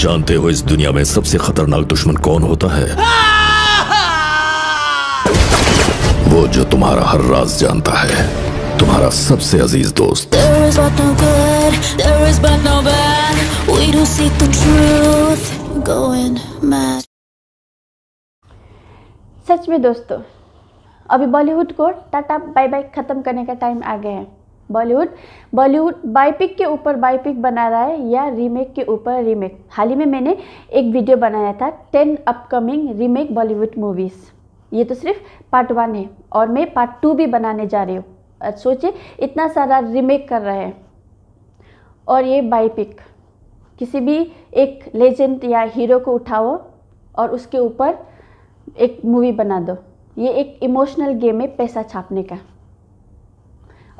जानते हो इस दुनिया में सबसे खतरनाक दुश्मन कौन होता है वो जो तुम्हारा हर राज जानता है तुम्हारा सबसे अजीज दोस्त सच में दोस्तों अभी बॉलीवुड को टाटा बाय बाय खत्म करने का टाइम आ गया है बॉलीवुड बॉलीवुड बाईपिक के ऊपर बाईपिक बना रहा है या रीमेक के ऊपर रीमेक हाल ही में मैंने एक वीडियो बनाया था ten upcoming remake Bollywood movies ये तो सिर्फ पार्ट वन है और मैं पार्ट टू भी बनाने जा रही हूँ सोचिए इतना सारा रीमेक कर रहे हैं और ये बाईपिक किसी भी एक लेजेंड या हीरो को उठाओ और उसके ऊपर एक मूवी बना दो ये एक इमोशनल गेम है पैसा छापने का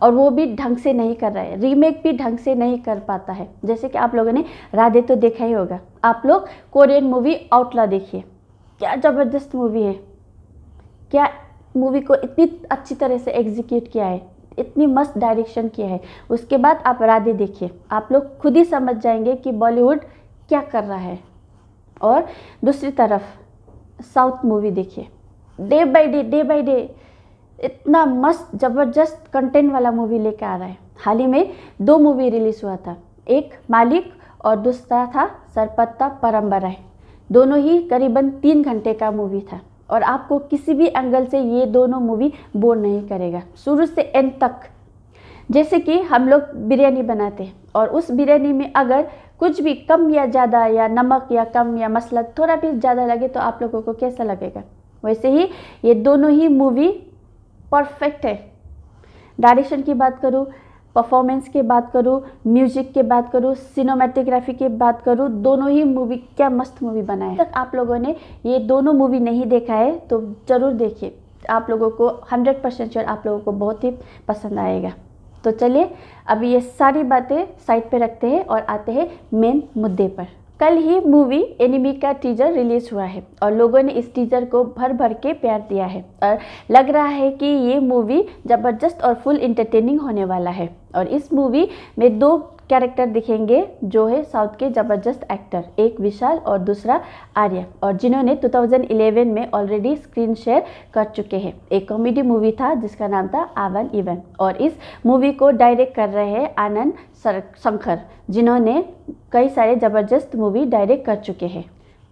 और वो भी ढंग से नहीं कर रहा है रीमेक भी ढंग से नहीं कर पाता है जैसे कि आप लोगों ने राधे तो देखा ही होगा आप लोग कोरियन मूवी आउटला देखिए क्या ज़बरदस्त मूवी है क्या मूवी को इतनी अच्छी तरह से एग्जीक्यूट किया है इतनी मस्त डायरेक्शन किया है उसके बाद आप राधे देखिए आप लोग खुद ही समझ जाएंगे कि बॉलीवुड क्या कर रहा है और दूसरी तरफ साउथ मूवी देखिए day by day day by day इतना मस्त ज़बरदस्त कंटेंट वाला मूवी लेके आ रहा है हाल ही में दो मूवी रिलीज़ हुआ था एक मालिक और दूसरा था सरपत्ता परम्बराय दोनों ही करीबन तीन घंटे का मूवी था और आपको किसी भी एंगल से ये दोनों मूवी बोर नहीं करेगा शुरू से एंड तक जैसे कि हम लोग बिरयानी बनाते हैं और उस बिरयानी में अगर कुछ भी कम या ज़्यादा या नमक या कम या मसला थोड़ा भी ज़्यादा लगे तो आप लोगों को कैसा लगेगा वैसे ही ये दोनों ही मूवी परफेक्ट है डायरेक्शन की बात करूँ परफॉर्मेंस की बात करूँ म्यूजिक की बात करूँ सिनेमाटोग्राफी की बात करूँ दोनों ही मूवी क्या मस्त मूवी बनाए तक आप लोगों ने ये दोनों मूवी नहीं देखा है तो ज़रूर देखिए आप लोगों को हंड्रेड परसेंट श्योर आप लोगों को बहुत ही पसंद आएगा तो चलिए अभी ये सारी बातें साइड पे रखते हैं और आते हैं मेन मुद्दे पर कल ही मूवी एनिमी का टीजर रिलीज़ हुआ है और लोगों ने इस टीजर को भर भर के प्यार दिया है और लग रहा है कि ये मूवी ज़बरदस्त और फुल इंटरटेनिंग होने वाला है और इस मूवी में दो कैरेक्टर दिखेंगे जो है साउथ के ज़बरदस्त एक्टर एक विशाल और दूसरा आर्य और जिन्होंने 2011 में ऑलरेडी स्क्रीन शेयर कर चुके हैं एक कॉमेडी मूवी था जिसका नाम था आवन इवन और इस मूवी को डायरेक्ट कर रहे हैं आनंद शंकर जिन्होंने कई सारे ज़बरदस्त मूवी डायरेक्ट कर चुके हैं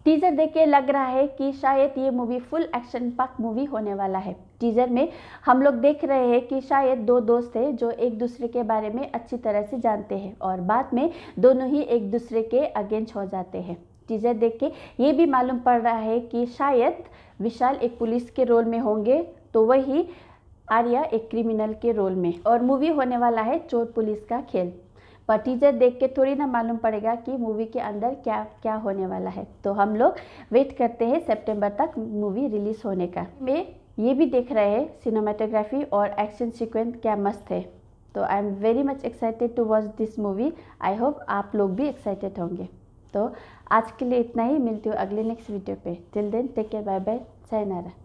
टीजर देख के लग रहा है कि शायद ये movie full action packed movie होने वाला है टीजर में हम लोग देख रहे हैं कि शायद दो दोस्त हैं जो एक दूसरे के बारे में अच्छी तरह से जानते हैं और बाद में दोनों ही एक दूसरे के अगेंस्ट हो जाते हैं टीजर देख के ये भी मालूम पड़ रहा है कि शायद विशाल एक पुलिस के रोल में होंगे तो वही आर्या एक क्रिमिनल के रोल में और मूवी होने वाला है चोर पुलिस का खेल पर टीजर देख के थोड़ी ना मालूम पड़ेगा कि मूवी के अंदर क्या क्या होने वाला है तो हम लोग वेट करते हैं सेप्टेम्बर तक मूवी रिलीज़ होने का मैं ये भी देख रहे हैं सिनेमाटोग्राफी और एक्शन सिक्वेंस क्या मस्त है तो I am very much excited to watch this movie I hope आप लोग भी एक्साइटेड होंगे तो आज के लिए इतना ही मिलती हूँ अगले नेक्स्ट वीडियो पे till then take care bye bye सैनारा